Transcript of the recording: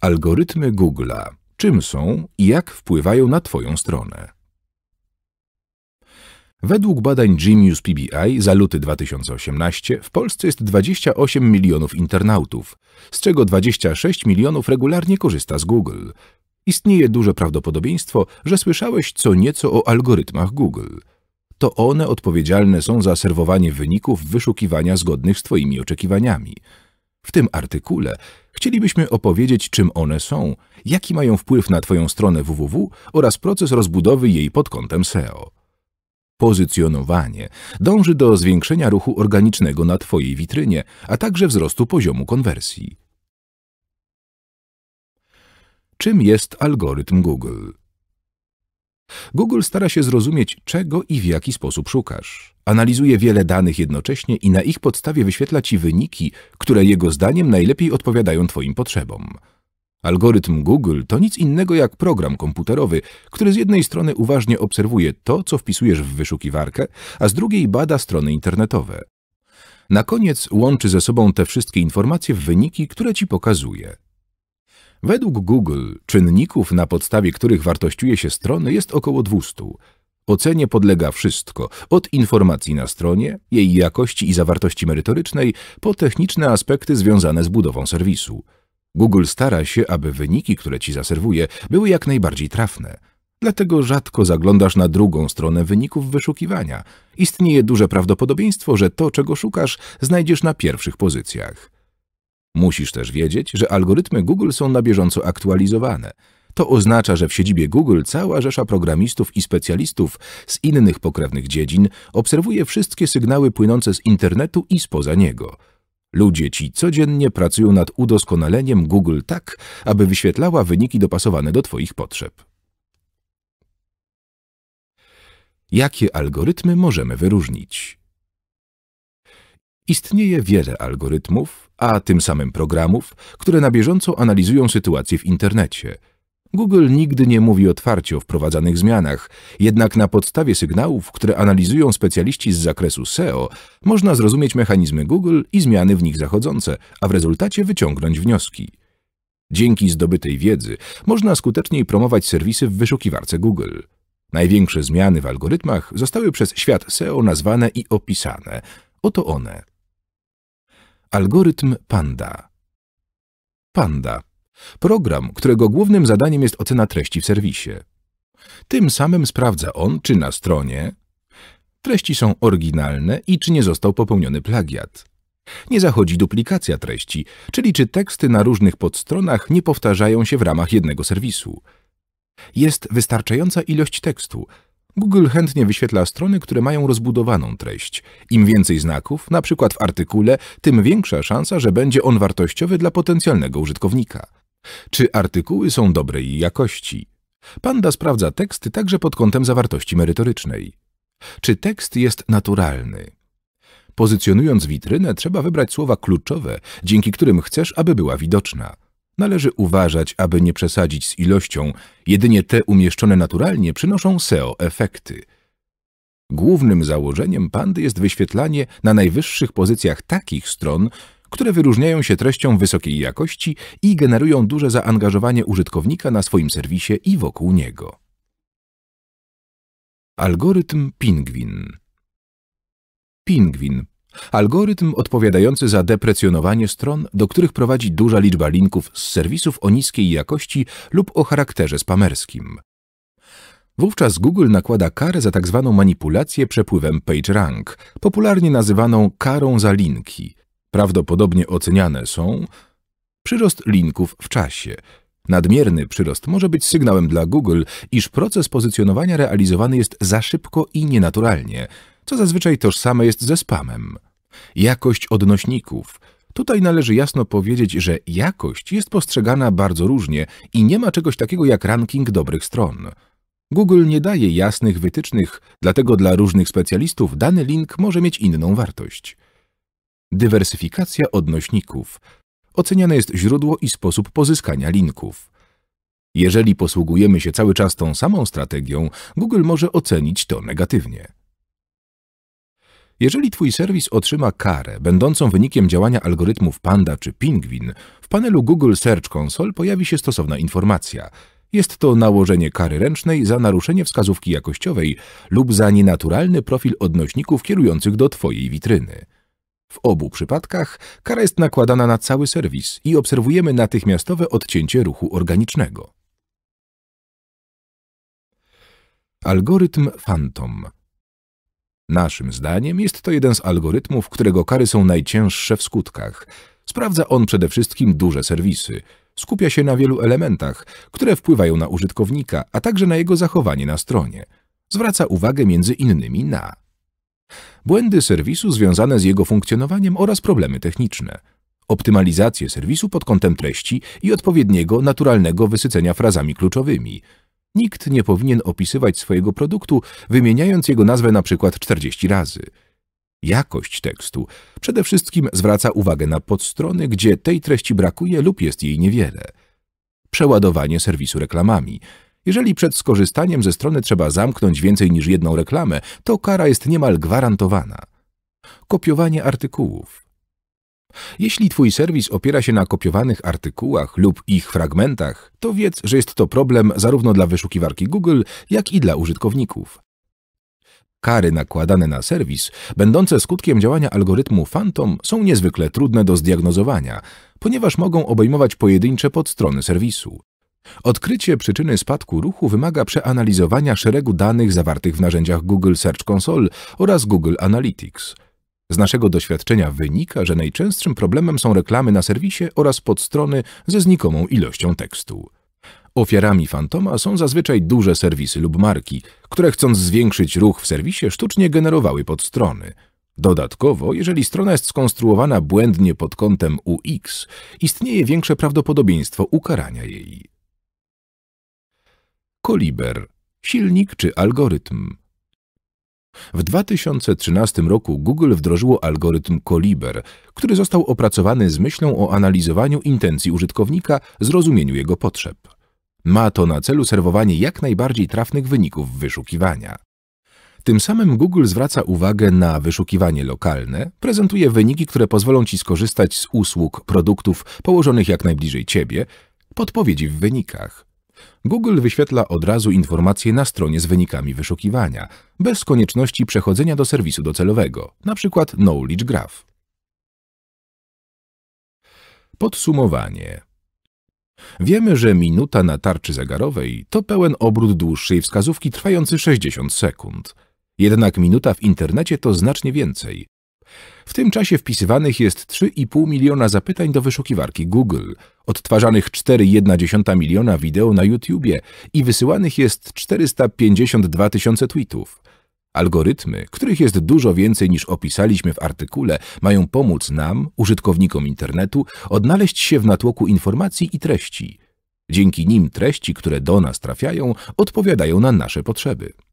Algorytmy Google'a. Czym są i jak wpływają na Twoją stronę? Według badań Genius PBI za luty 2018 w Polsce jest 28 milionów internautów, z czego 26 milionów regularnie korzysta z Google. Istnieje duże prawdopodobieństwo, że słyszałeś co nieco o algorytmach Google. To one odpowiedzialne są za serwowanie wyników wyszukiwania zgodnych z Twoimi oczekiwaniami. W tym artykule Chcielibyśmy opowiedzieć, czym one są, jaki mają wpływ na Twoją stronę www oraz proces rozbudowy jej pod kątem SEO. Pozycjonowanie dąży do zwiększenia ruchu organicznego na Twojej witrynie, a także wzrostu poziomu konwersji. Czym jest algorytm Google? Google stara się zrozumieć, czego i w jaki sposób szukasz. Analizuje wiele danych jednocześnie i na ich podstawie wyświetla ci wyniki, które jego zdaniem najlepiej odpowiadają Twoim potrzebom. Algorytm Google to nic innego jak program komputerowy, który z jednej strony uważnie obserwuje to, co wpisujesz w wyszukiwarkę, a z drugiej bada strony internetowe. Na koniec łączy ze sobą te wszystkie informacje w wyniki, które ci pokazuje. Według Google czynników, na podstawie których wartościuje się strony, jest około 200. Ocenie podlega wszystko, od informacji na stronie, jej jakości i zawartości merytorycznej, po techniczne aspekty związane z budową serwisu. Google stara się, aby wyniki, które ci zaserwuje, były jak najbardziej trafne. Dlatego rzadko zaglądasz na drugą stronę wyników wyszukiwania. Istnieje duże prawdopodobieństwo, że to, czego szukasz, znajdziesz na pierwszych pozycjach. Musisz też wiedzieć, że algorytmy Google są na bieżąco aktualizowane. To oznacza, że w siedzibie Google cała rzesza programistów i specjalistów z innych pokrewnych dziedzin obserwuje wszystkie sygnały płynące z internetu i spoza niego. Ludzie ci codziennie pracują nad udoskonaleniem Google tak, aby wyświetlała wyniki dopasowane do Twoich potrzeb. Jakie algorytmy możemy wyróżnić? Istnieje wiele algorytmów, a tym samym programów, które na bieżąco analizują sytuację w internecie. Google nigdy nie mówi otwarcie o wprowadzanych zmianach, jednak na podstawie sygnałów, które analizują specjaliści z zakresu SEO, można zrozumieć mechanizmy Google i zmiany w nich zachodzące, a w rezultacie wyciągnąć wnioski. Dzięki zdobytej wiedzy można skuteczniej promować serwisy w wyszukiwarce Google. Największe zmiany w algorytmach zostały przez świat SEO nazwane i opisane. Oto one. Algorytm Panda. Panda. Program, którego głównym zadaniem jest ocena treści w serwisie. Tym samym sprawdza on, czy na stronie treści są oryginalne i czy nie został popełniony plagiat. Nie zachodzi duplikacja treści, czyli czy teksty na różnych podstronach nie powtarzają się w ramach jednego serwisu. Jest wystarczająca ilość tekstu, Google chętnie wyświetla strony, które mają rozbudowaną treść. Im więcej znaków, na przykład w artykule, tym większa szansa, że będzie on wartościowy dla potencjalnego użytkownika. Czy artykuły są dobrej jakości? Panda sprawdza teksty także pod kątem zawartości merytorycznej. Czy tekst jest naturalny? Pozycjonując witrynę, trzeba wybrać słowa kluczowe, dzięki którym chcesz, aby była widoczna. Należy uważać, aby nie przesadzić z ilością, jedynie te umieszczone naturalnie przynoszą SEO-efekty. Głównym założeniem pandy jest wyświetlanie na najwyższych pozycjach takich stron, które wyróżniają się treścią wysokiej jakości i generują duże zaangażowanie użytkownika na swoim serwisie i wokół niego. Algorytm Pingwin Pingwin Algorytm odpowiadający za deprecjonowanie stron, do których prowadzi duża liczba linków z serwisów o niskiej jakości lub o charakterze spamerskim. Wówczas Google nakłada karę za tzw. Tak manipulację przepływem PageRank, popularnie nazywaną karą za linki. Prawdopodobnie oceniane są przyrost linków w czasie. Nadmierny przyrost może być sygnałem dla Google, iż proces pozycjonowania realizowany jest za szybko i nienaturalnie – co zazwyczaj tożsame jest ze spamem. Jakość odnośników. Tutaj należy jasno powiedzieć, że jakość jest postrzegana bardzo różnie i nie ma czegoś takiego jak ranking dobrych stron. Google nie daje jasnych wytycznych, dlatego dla różnych specjalistów dany link może mieć inną wartość. Dywersyfikacja odnośników. Oceniane jest źródło i sposób pozyskania linków. Jeżeli posługujemy się cały czas tą samą strategią, Google może ocenić to negatywnie. Jeżeli Twój serwis otrzyma karę będącą wynikiem działania algorytmów Panda czy Pingwin, w panelu Google Search Console pojawi się stosowna informacja. Jest to nałożenie kary ręcznej za naruszenie wskazówki jakościowej lub za nienaturalny profil odnośników kierujących do Twojej witryny. W obu przypadkach kara jest nakładana na cały serwis i obserwujemy natychmiastowe odcięcie ruchu organicznego. Algorytm Phantom Naszym zdaniem jest to jeden z algorytmów, którego kary są najcięższe w skutkach. Sprawdza on przede wszystkim duże serwisy. Skupia się na wielu elementach, które wpływają na użytkownika, a także na jego zachowanie na stronie. Zwraca uwagę między innymi na błędy serwisu związane z jego funkcjonowaniem oraz problemy techniczne, optymalizację serwisu pod kątem treści i odpowiedniego, naturalnego wysycenia frazami kluczowymi – Nikt nie powinien opisywać swojego produktu, wymieniając jego nazwę na przykład 40 razy. Jakość tekstu przede wszystkim zwraca uwagę na podstrony, gdzie tej treści brakuje lub jest jej niewiele. Przeładowanie serwisu reklamami. Jeżeli przed skorzystaniem ze strony trzeba zamknąć więcej niż jedną reklamę, to kara jest niemal gwarantowana. Kopiowanie artykułów. Jeśli Twój serwis opiera się na kopiowanych artykułach lub ich fragmentach, to wiedz, że jest to problem zarówno dla wyszukiwarki Google, jak i dla użytkowników. Kary nakładane na serwis, będące skutkiem działania algorytmu Phantom, są niezwykle trudne do zdiagnozowania, ponieważ mogą obejmować pojedyncze podstrony serwisu. Odkrycie przyczyny spadku ruchu wymaga przeanalizowania szeregu danych zawartych w narzędziach Google Search Console oraz Google Analytics – z naszego doświadczenia wynika, że najczęstszym problemem są reklamy na serwisie oraz podstrony ze znikomą ilością tekstu. Ofiarami fantoma są zazwyczaj duże serwisy lub marki, które chcąc zwiększyć ruch w serwisie sztucznie generowały podstrony. Dodatkowo, jeżeli strona jest skonstruowana błędnie pod kątem UX, istnieje większe prawdopodobieństwo ukarania jej. Koliber, silnik czy algorytm. W 2013 roku Google wdrożyło algorytm Coliber, który został opracowany z myślą o analizowaniu intencji użytkownika, zrozumieniu jego potrzeb. Ma to na celu serwowanie jak najbardziej trafnych wyników wyszukiwania. Tym samym Google zwraca uwagę na wyszukiwanie lokalne, prezentuje wyniki, które pozwolą Ci skorzystać z usług, produktów położonych jak najbliżej Ciebie, podpowiedzi w wynikach. Google wyświetla od razu informacje na stronie z wynikami wyszukiwania, bez konieczności przechodzenia do serwisu docelowego, np. Knowledge Graph. Podsumowanie. Wiemy, że minuta na tarczy zegarowej to pełen obrót dłuższej wskazówki trwający 60 sekund. Jednak minuta w internecie to znacznie więcej. W tym czasie wpisywanych jest 3,5 miliona zapytań do wyszukiwarki Google, odtwarzanych 4,1 miliona wideo na YouTubie i wysyłanych jest 452 tysiące tweetów. Algorytmy, których jest dużo więcej niż opisaliśmy w artykule, mają pomóc nam, użytkownikom internetu, odnaleźć się w natłoku informacji i treści. Dzięki nim treści, które do nas trafiają, odpowiadają na nasze potrzeby.